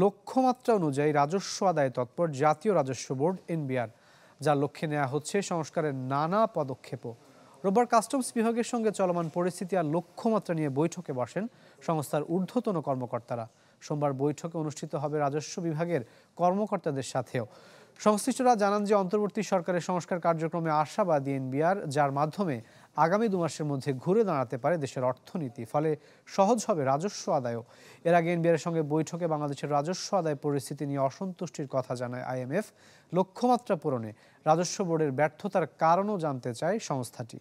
লক্ষ্যমাত্রা অনুযায়ী রাজস্ব আদায় তৎপর জাতীয় রাজস্ব বোর্ড এনবিআর যার লক্ষ্যে নেওয়া হচ্ছে সংস্কারের নানা পদক্ষেপও রোববার কাস্টমস বিভাগের সঙ্গে চলমান পরিস্থিতি আর লক্ষ্যমাত্রা নিয়ে বৈঠকে বসেন সংস্থার ঊর্ধ্বতন কর্মকর্তারা সোমবার বৈঠকে অনুষ্ঠিত হবে রাজস্ব বিভাগের কর্মকর্তাদের সাথেও সংশ্লিষ্টরা জানান যে অন্তর্বর্তী সরকারের সংস্কার কার্যক্রমে আশাবাদী এনবিআর যার মাধ্যমে আগামী দু মাসের মধ্যে ঘুরে দাঁড়াতে পারে দেশের অর্থনীতি ফলে সহজ হবে রাজস্ব আদায়ও এর আগে এনবিআর সঙ্গে বৈঠকে বাংলাদেশের রাজস্ব আদায় পরিস্থিতি নিয়ে অসন্তুষ্টির কথা জানায় আইএমএফ লক্ষ্যমাত্রা পূরণে রাজস্ব বোর্ডের ব্যর্থতার কারণও জানতে চায় সংস্থাটি